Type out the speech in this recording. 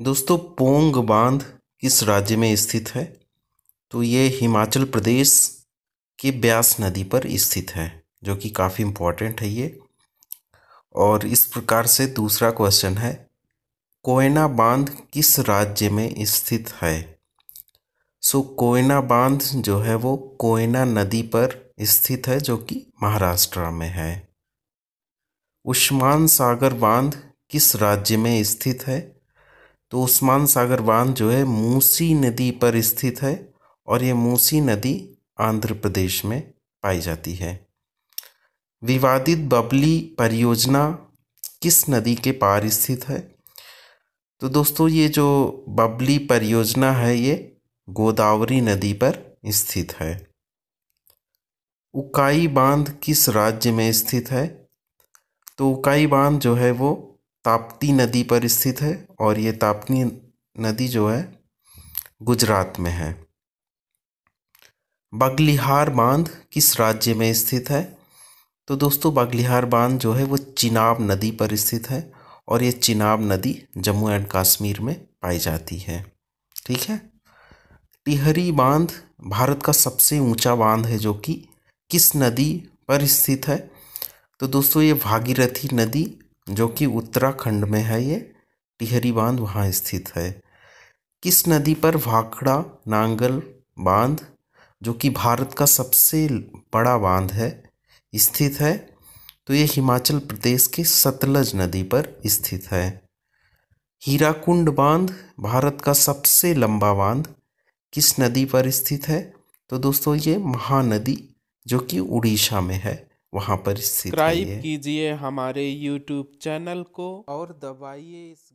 दोस्तों पोंग बांध किस राज्य में स्थित है तो ये हिमाचल प्रदेश के ब्यास नदी पर स्थित है जो कि काफ़ी इम्पोर्टेंट है ये और इस प्रकार से दूसरा क्वेश्चन है कोयना बांध किस राज्य में स्थित है सो so, कोयना बांध जो है वो कोयना नदी पर स्थित है जो कि महाराष्ट्र में है उष्मान सागर बांध किस राज्य में स्थित है तो उस्मान सागर बांध जो है मूसी नदी पर स्थित है और ये मूसी नदी आंध्र प्रदेश में पाई जाती है विवादित बबली परियोजना किस नदी के पार स्थित है तो दोस्तों ये जो बबली परियोजना है ये गोदावरी नदी पर स्थित है उकाई बांध किस राज्य में स्थित है तो उकाई बांध जो है वो ताप्ती नदी पर स्थित है और ये ताप्ती नदी जो है गुजरात में है बागलिहार बांध किस राज्य में स्थित है तो दोस्तों बागलिहार बांध जो है वो चिनाब नदी पर स्थित है और ये चिनाब नदी जम्मू एंड कश्मीर में पाई जाती है ठीक है टिहरी बांध भारत का सबसे ऊंचा बांध है जो कि किस नदी पर स्थित है तो दोस्तों ये भागीरथी नदी जो कि उत्तराखंड में है ये टिहरी बांध वहाँ स्थित है किस नदी पर भाखड़ा नांगल बांध जो कि भारत का सबसे बड़ा बांध है स्थित है तो ये हिमाचल प्रदेश के सतलज नदी पर स्थित है हीराकुंड बांध भारत का सबसे लंबा बांध किस नदी पर स्थित है तो दोस्तों ये महानदी जो कि उड़ीसा में है वहाँ पर स्थित कीजिए हमारे यूट्यूब चैनल को और दबाइए इस